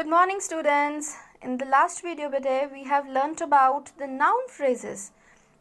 Good morning students. In the last video today we have learnt about the noun phrases.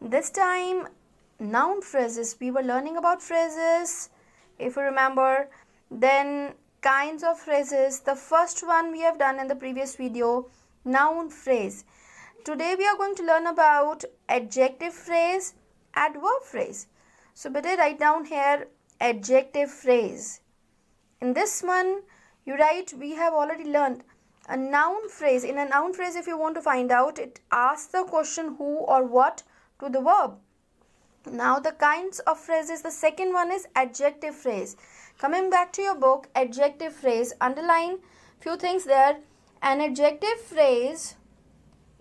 This time noun phrases. We were learning about phrases if you remember. Then kinds of phrases. The first one we have done in the previous video noun phrase. Today we are going to learn about adjective phrase, adverb phrase. So better write down here adjective phrase. In this one you write we have already learned a noun phrase in a noun phrase if you want to find out it asks the question who or what to the verb now the kinds of phrases the second one is adjective phrase coming back to your book adjective phrase underline few things there an adjective phrase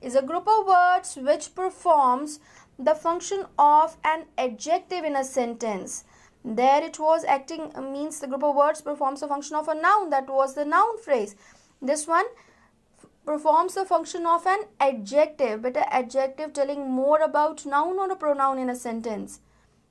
is a group of words which performs the function of an adjective in a sentence there it was acting means the group of words performs the function of a noun that was the noun phrase this one performs the function of an adjective, but an adjective telling more about noun or a pronoun in a sentence.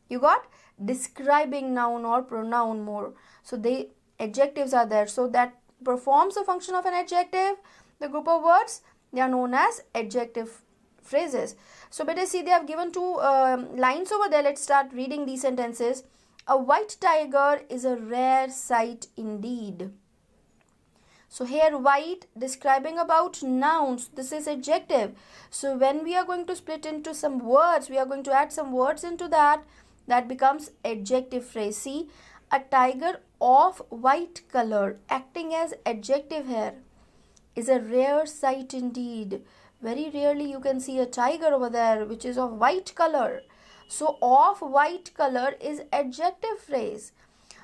You got describing noun or pronoun more. So the adjectives are there. So that performs the function of an adjective. The group of words, they are known as adjective phrases. So better see they have given two uh, lines over there. Let's start reading these sentences. A white tiger is a rare sight indeed. So here white describing about nouns. This is adjective. So when we are going to split into some words, we are going to add some words into that. That becomes adjective phrase. See, a tiger of white color acting as adjective here is a rare sight indeed. Very rarely you can see a tiger over there which is of white color. So of white color is adjective phrase.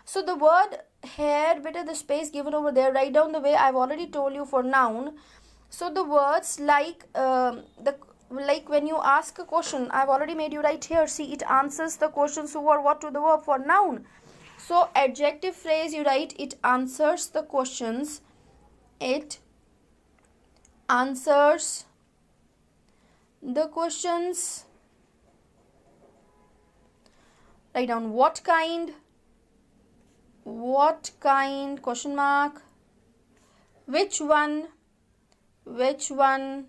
So the word here, better the space given over there write down the way i've already told you for noun so the words like um, the like when you ask a question i've already made you write here see it answers the questions who or what to the verb for noun so adjective phrase you write it answers the questions it answers the questions write down what kind what kind question mark which one which one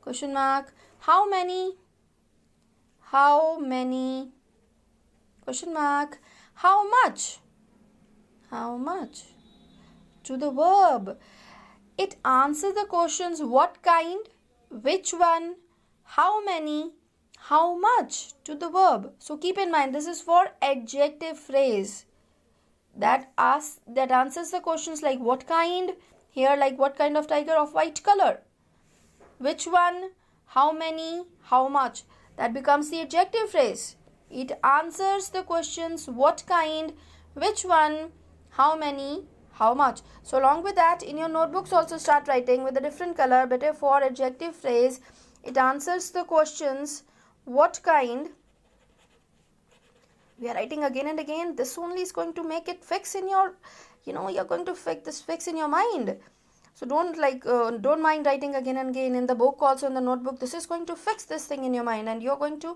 question mark how many how many question mark how much how much to the verb it answers the questions what kind which one how many how much to the verb so keep in mind this is for adjective phrase that asks that answers the questions like what kind here like what kind of tiger of white color which one how many how much that becomes the adjective phrase it answers the questions what kind which one how many how much so along with that in your notebooks also start writing with a different color better for adjective phrase it answers the questions what kind we are writing again and again this only is going to make it fix in your you know you're going to fix this fix in your mind so don't like uh, don't mind writing again and again in the book also in the notebook this is going to fix this thing in your mind and you're going to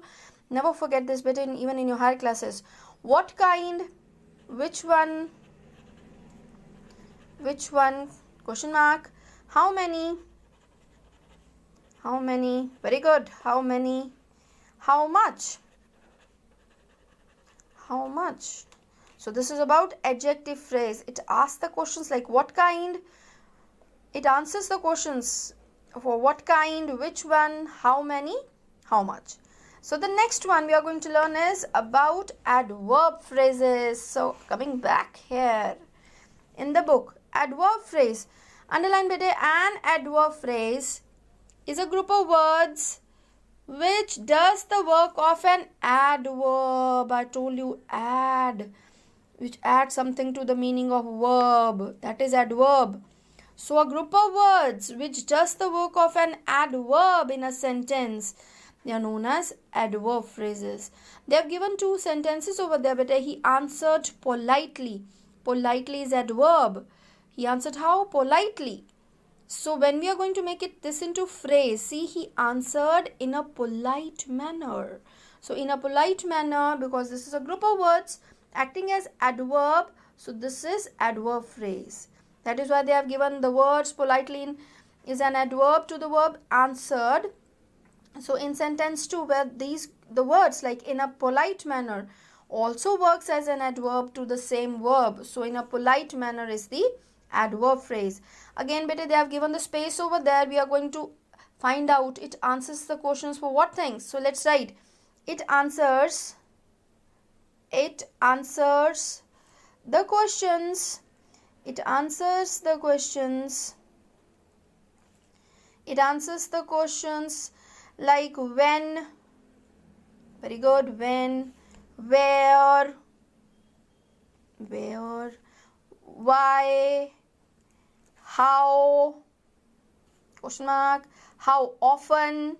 never forget this bit in, even in your higher classes what kind which one which one question mark how many how many very good how many how much how much so this is about adjective phrase it asks the questions like what kind it answers the questions for what kind which one how many how much so the next one we are going to learn is about adverb phrases so coming back here in the book adverb phrase Underline by an adverb phrase is a group of words which does the work of an adverb. I told you add, which adds something to the meaning of verb. That is adverb. So a group of words which does the work of an adverb in a sentence. They are known as adverb phrases. They have given two sentences over there, but he answered politely. Politely is adverb. He answered how? Politely. So when we are going to make it this into phrase, see he answered in a polite manner. So in a polite manner, because this is a group of words acting as adverb, so this is adverb phrase. That is why they have given the words politely in, is an adverb to the verb answered. So in sentence 2 where these the words like in a polite manner also works as an adverb to the same verb. So in a polite manner is the adverb phrase again better they have given the space over there we are going to find out it answers the questions for what things so let's write it answers it answers the questions it answers the questions it answers the questions like when very good when where where why, how, question mark, how often,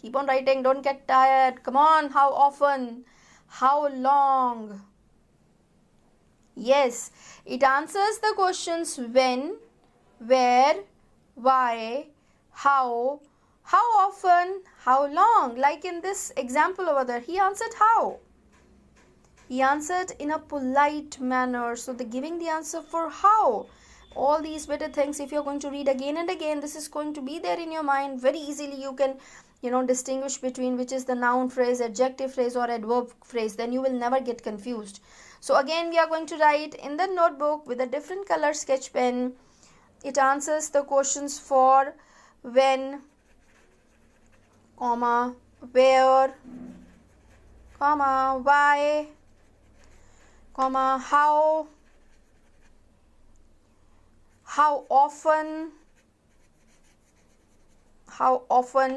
keep on writing, don't get tired, come on, how often, how long. Yes, it answers the questions when, where, why, how, how often, how long. Like in this example over there, he answered how. He answered in a polite manner. So the giving the answer for how. All these better things, if you're going to read again and again, this is going to be there in your mind. Very easily you can, you know, distinguish between which is the noun phrase, adjective phrase or adverb phrase. Then you will never get confused. So again, we are going to write in the notebook with a different color sketch pen. It answers the questions for when, comma, where, comma, why, comma how how often how often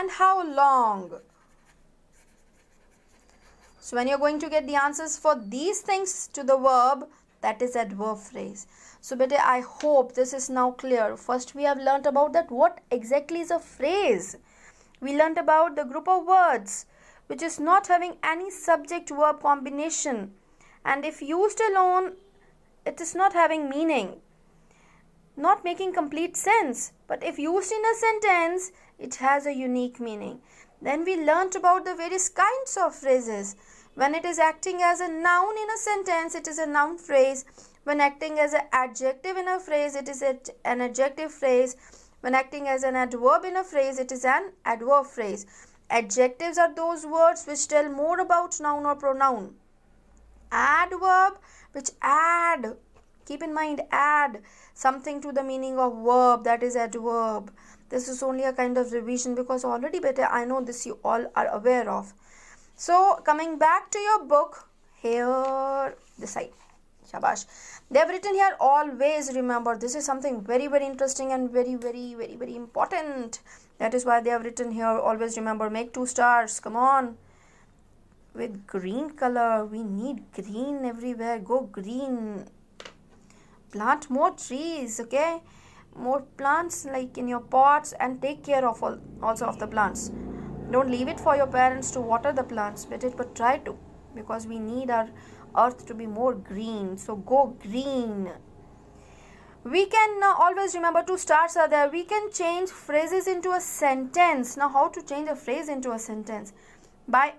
and how long so when you're going to get the answers for these things to the verb that is adverb phrase so but i hope this is now clear first we have learnt about that what exactly is a phrase we learnt about the group of words which is not having any subject verb combination and if used alone it is not having meaning not making complete sense but if used in a sentence it has a unique meaning then we learnt about the various kinds of phrases when it is acting as a noun in a sentence it is a noun phrase when acting as an adjective in a phrase it is an adjective phrase when acting as an adverb in a phrase it is an adverb phrase adjectives are those words which tell more about noun or pronoun adverb which add keep in mind add something to the meaning of verb that is adverb this is only a kind of revision because already better i know this you all are aware of so coming back to your book here this side shabash they have written here always remember this is something very very interesting and very very very very important that is why they have written here always remember make two stars come on with green color we need green everywhere go green plant more trees okay more plants like in your pots and take care of all, also of the plants don't leave it for your parents to water the plants but it but try to because we need our earth to be more green so go green we can uh, always remember two stars are there we can change phrases into a sentence now how to change a phrase into a sentence by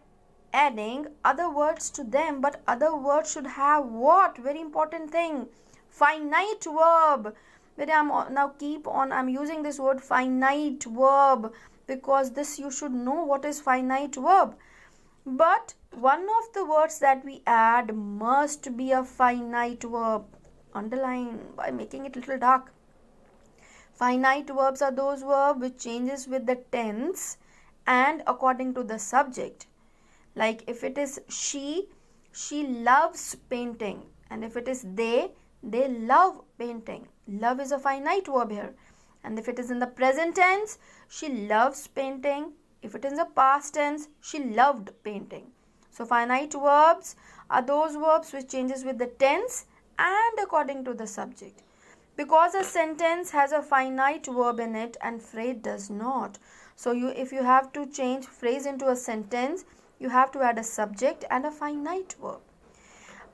adding other words to them but other words should have what very important thing finite verb but i'm now keep on i'm using this word finite verb because this you should know what is finite verb but one of the words that we add must be a finite verb underline by making it little dark finite verbs are those verb which changes with the tense and according to the subject like if it is she she loves painting and if it is they they love painting love is a finite verb here and if it is in the present tense she loves painting if it is in the past tense she loved painting so finite verbs are those verbs which changes with the tense and according to the subject because a sentence has a finite verb in it and phrase does not so you if you have to change phrase into a sentence you have to add a subject and a finite verb.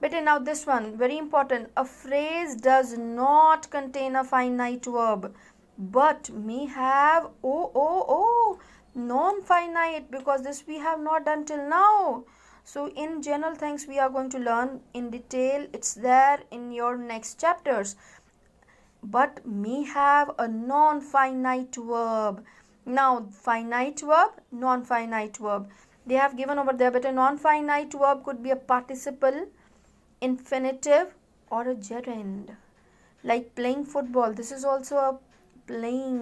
But now this one, very important. A phrase does not contain a finite verb but may have oh oh oh non-finite because this we have not done till now. So in general things we are going to learn in detail. It's there in your next chapters. But may have a non-finite verb. Now finite verb, non-finite verb they have given over there but a non-finite verb could be a participle infinitive or a gerund like playing football this is also a playing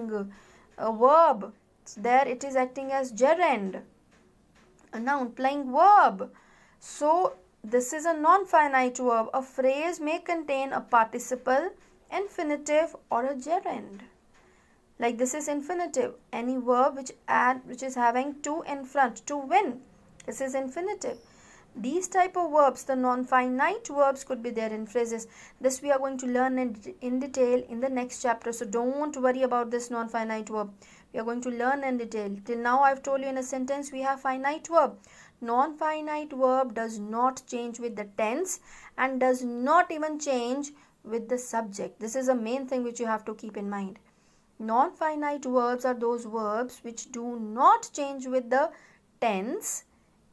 a verb so there it is acting as gerund a noun playing verb so this is a non-finite verb a phrase may contain a participle infinitive or a gerund like this is infinitive any verb which add which is having to in front to win this is infinitive these type of verbs the non-finite verbs could be there in phrases this we are going to learn in, in detail in the next chapter so don't worry about this non-finite verb we are going to learn in detail till now i've told you in a sentence we have finite verb non-finite verb does not change with the tense and does not even change with the subject this is a main thing which you have to keep in mind Non-finite verbs are those verbs which do not change with the tense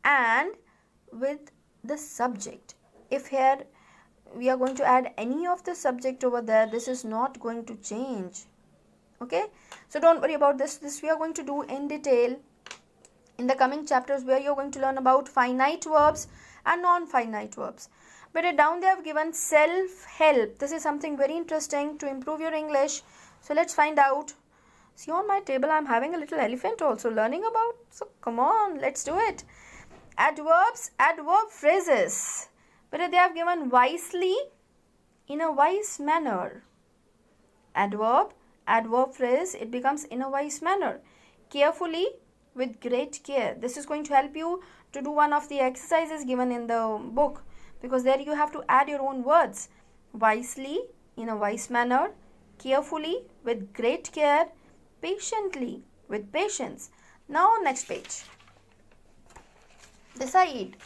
and with the subject. If here we are going to add any of the subject over there, this is not going to change. Okay, so don't worry about this. This we are going to do in detail in the coming chapters where you're going to learn about finite verbs and non-finite verbs. But down they have given self-help. This is something very interesting to improve your English. So let's find out. See on my table I'm having a little elephant also learning about. So come on, let's do it. Adverbs, adverb phrases. But they have given wisely in a wise manner. Adverb, adverb phrase, it becomes in a wise manner. Carefully, with great care. This is going to help you to do one of the exercises given in the book because there you have to add your own words wisely in a wise manner carefully with great care patiently with patience now next page decide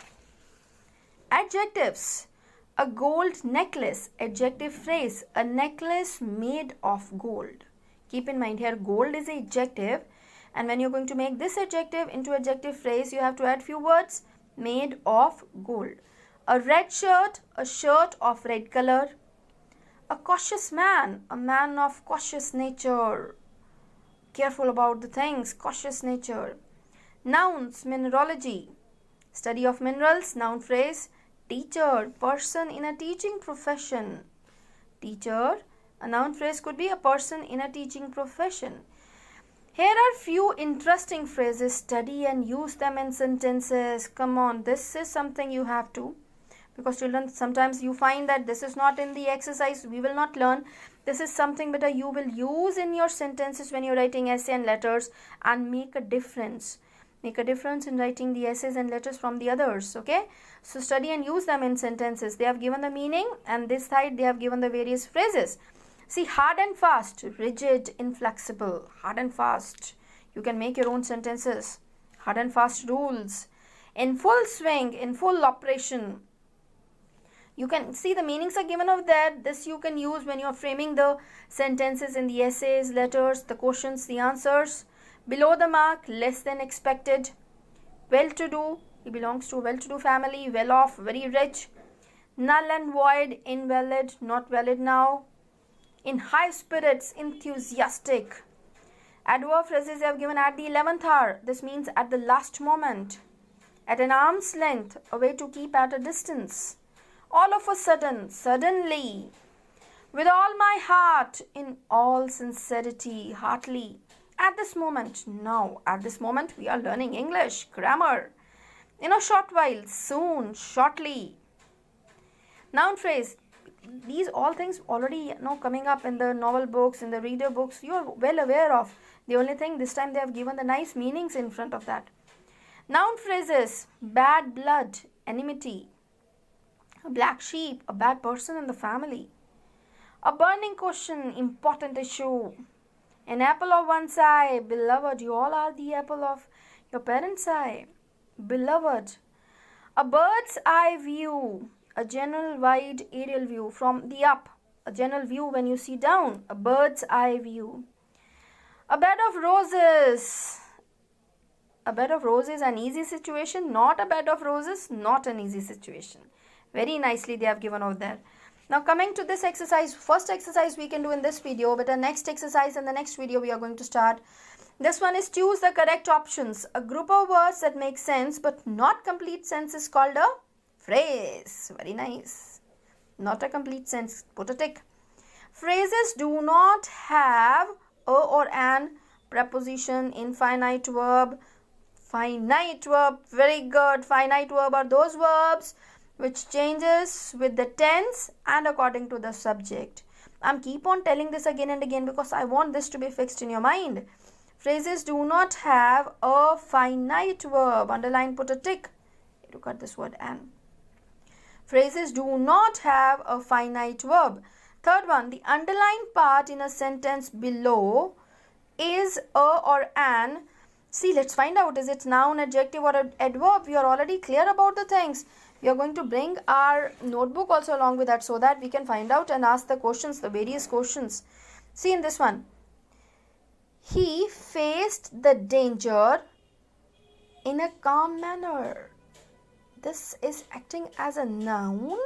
adjectives a gold necklace adjective phrase a necklace made of gold keep in mind here gold is an adjective and when you're going to make this adjective into adjective phrase you have to add few words made of gold a red shirt, a shirt of red color. A cautious man, a man of cautious nature. Careful about the things, cautious nature. Nouns, mineralogy. Study of minerals, noun phrase. Teacher, person in a teaching profession. Teacher, a noun phrase could be a person in a teaching profession. Here are few interesting phrases. Study and use them in sentences. Come on, this is something you have to because children sometimes you find that this is not in the exercise we will not learn this is something better you will use in your sentences when you're writing essay and letters and make a difference make a difference in writing the essays and letters from the others okay so study and use them in sentences they have given the meaning and this side they have given the various phrases see hard and fast rigid inflexible hard and fast you can make your own sentences hard and fast rules in full swing in full operation you can see the meanings are given of that this you can use when you're framing the sentences in the essays letters the questions the answers below the mark less than expected well to do he belongs to a well to do family well off very rich null and void invalid not valid now in high spirits enthusiastic adverb phrases have given at the 11th hour this means at the last moment at an arm's length a way to keep at a distance all of a sudden, suddenly, with all my heart, in all sincerity, heartily. At this moment, now, at this moment, we are learning English, grammar. In a short while, soon, shortly. Noun phrase, these all things already you know coming up in the novel books in the reader books you are well aware of the only thing this time they have given the nice meanings in front of that noun phrases bad blood enmity a black sheep, a bad person in the family. A burning question, important issue. An apple of one's eye, beloved, you all are the apple of your parents' eye. Beloved, a bird's eye view, a general wide aerial view from the up, a general view when you see down, a bird's eye view. A bed of roses, a bed of roses an easy situation, not a bed of roses, not an easy situation very nicely they have given out there now coming to this exercise first exercise we can do in this video but the next exercise in the next video we are going to start this one is choose the correct options a group of words that make sense but not complete sense is called a phrase very nice not a complete sense put a tick phrases do not have a or an preposition infinite verb finite verb very good finite verb are those verbs which changes with the tense and according to the subject. I'm keep on telling this again and again because I want this to be fixed in your mind. Phrases do not have a finite verb. Underline, put a tick. Look at this word and. Phrases do not have a finite verb. Third one, the underlined part in a sentence below is a or an. See, let's find out is it noun, adjective, or adverb? We are already clear about the things we are going to bring our notebook also along with that so that we can find out and ask the questions the various questions see in this one he faced the danger in a calm manner this is acting as a noun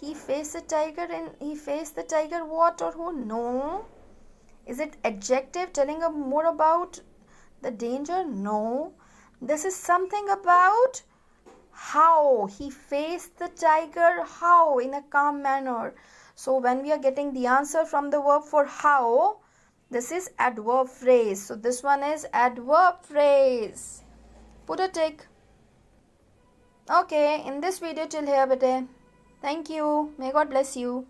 he faced the tiger and he faced the tiger what or who no is it adjective telling more about the danger no this is something about how he faced the tiger how in a calm manner so when we are getting the answer from the verb for how this is adverb phrase so this one is adverb phrase put a tick okay in this video till here bete thank you may god bless you